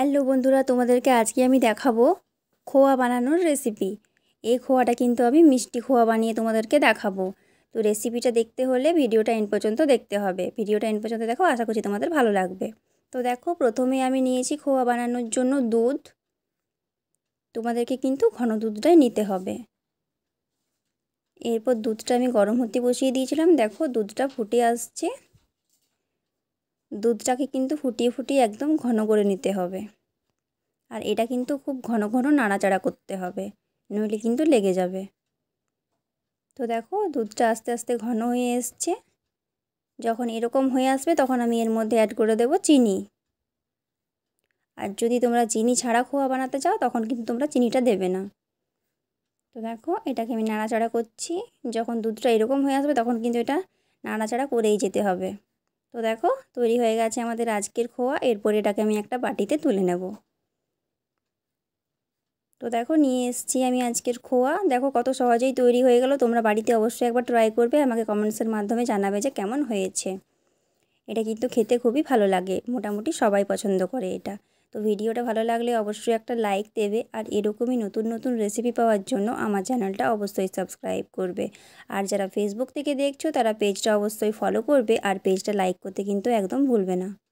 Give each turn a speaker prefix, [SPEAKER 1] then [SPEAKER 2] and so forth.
[SPEAKER 1] hello বন্ধুরা তোমাদেরকে আজকে আমি দেখাবো খোয়া বানানোর রেসিপি এই খোয়াটা কিন্তু আমি মিষ্টি খোয়া বানিয়ে তোমাদেরকে দেখাবো তো রেসিপিটা দেখতে হলে ভিডিওটা এন পর্যন্ত দেখতে হবে ভিডিওটা এন পর্যন্ত দেখো আশা করছি তোমাদের ভালো লাগবে তো দেখো প্রথমে আমি নিয়েছি খোয়া বানানোর জন্য দুধ তোমাদেরকে কিন্তু ঘন দুধটাই নিতে হবে এরপর দুধটা আমি গরম হতে বসিয়ে দিয়েছিলাম দেখো দুধটা ফুটে আসছে দুধটাকে কিন্তু ফুটিয়ে ফুটিয়ে একদম ঘন করে নিতে হবে আর এটা কিন্তু খুব ঘন ঘন নাড়াচাড়া করতে হবে নইলে কিন্তু লেগে যাবে তো দেখো দুধটা আস্তে আস্তে ঘন হয়ে এসছে যখন এরকম হয়ে আসবে তখন আমি এর মধ্যে অ্যাড করে দেব চিনি আর যদি তোমরা চিনি ছাড়া খোয়া বানাতে চাও তখন কিন্তু তোমরা চিনিটা দেবে না তো দেখো এটাকে আমি নাড়াচাড়া করছি যখন দুধটা এরকম হয়ে আসবে তখন কিন্তু এটা নাড়াচাড়া করেই যেতে হবে তো দেখো তৈরি হয়ে গেছে আমাদের আজকের খোয়া এরপর এটাকে আমি একটা বাটিতে তুলে নেব তো দেখো নিয়ে এসছি আমি আজকের খোয়া দেখো কত সহজেই তৈরি হয়ে গেল তোমরা বাড়িতে অবশ্যই একবার ট্রাই করবে আমাকে কমেন্টসের মাধ্যমে জানাবে যে কেমন হয়েছে এটা কিন্তু খেতে খুবই ভালো লাগে মোটামুটি সবাই পছন্দ করে এটা তো ভিডিওটা ভালো লাগলে অবশ্যই একটা লাইক দেবে আর এরকমই নতুন নতুন রেসিপি পাওয়ার জন্য আমার চ্যানেলটা অবশ্যই সাবস্ক্রাইব করবে আর যারা ফেসবুক থেকে দেখছো তারা পেজটা অবশ্যই ফলো করবে আর পেজটা লাইক করতে কিন্তু একদম ভুলবে না